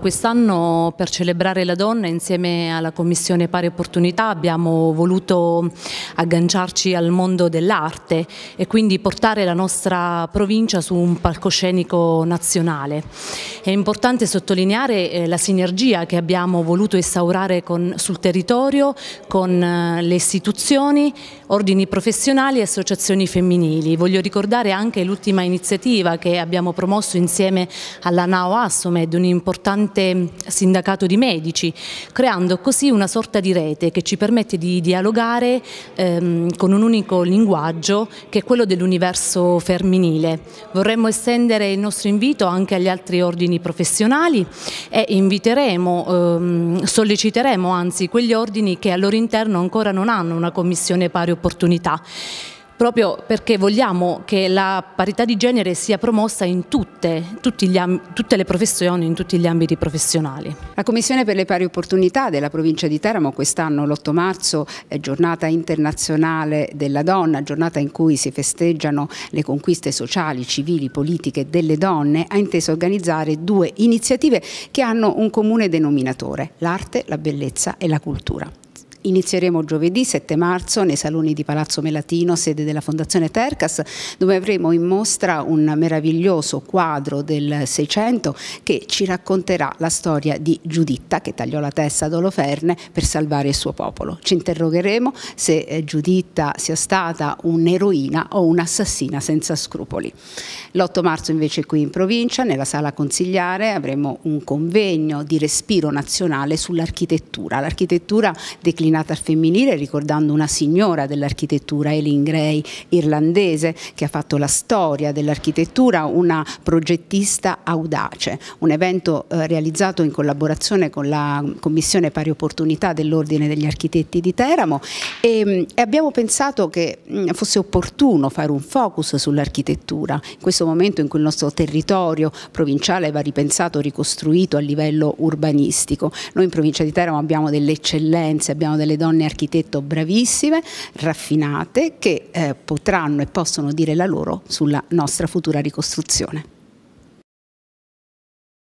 Quest'anno per celebrare la donna insieme alla Commissione Pari Opportunità abbiamo voluto agganciarci al mondo dell'arte e quindi portare la nostra provincia su un palcoscenico nazionale. È importante sottolineare eh, la sinergia che abbiamo voluto instaurare con, sul territorio con eh, le istituzioni, ordini professionali e associazioni femminili. Voglio ricordare anche l'ultima iniziativa che abbiamo promosso insieme alla NAO Assomed, un importante importante sindacato di medici, creando così una sorta di rete che ci permette di dialogare ehm, con un unico linguaggio che è quello dell'universo femminile. Vorremmo estendere il nostro invito anche agli altri ordini professionali e inviteremo, ehm, solleciteremo anzi quegli ordini che al loro interno ancora non hanno una commissione pari opportunità proprio perché vogliamo che la parità di genere sia promossa in tutte, tutte le professioni, in tutti gli ambiti professionali. La Commissione per le pari opportunità della provincia di Teramo quest'anno l'8 marzo è giornata internazionale della donna, giornata in cui si festeggiano le conquiste sociali, civili, politiche delle donne, ha inteso organizzare due iniziative che hanno un comune denominatore, l'arte, la bellezza e la cultura. Inizieremo giovedì 7 marzo nei saloni di Palazzo Melatino, sede della Fondazione Tercas, dove avremo in mostra un meraviglioso quadro del Seicento che ci racconterà la storia di Giuditta che tagliò la testa ad Oloferne per salvare il suo popolo. Ci interrogheremo se eh, Giuditta sia stata un'eroina o un'assassina senza scrupoli. L'8 marzo invece qui in provincia, nella sala consigliare, avremo un convegno di respiro nazionale sull'architettura. L'architettura declinata disciplinata al femminile ricordando una signora dell'architettura, Eileen Gray, irlandese, che ha fatto la storia dell'architettura, una progettista audace. Un evento eh, realizzato in collaborazione con la Commissione Pari Opportunità dell'Ordine degli Architetti di Teramo e, ehm, e abbiamo pensato che mm, fosse opportuno fare un focus sull'architettura. In questo momento in cui il nostro territorio provinciale va ripensato, ricostruito a livello urbanistico. Noi in provincia di Teramo abbiamo delle eccellenze, abbiamo delle donne architetto bravissime, raffinate, che eh, potranno e possono dire la loro sulla nostra futura ricostruzione.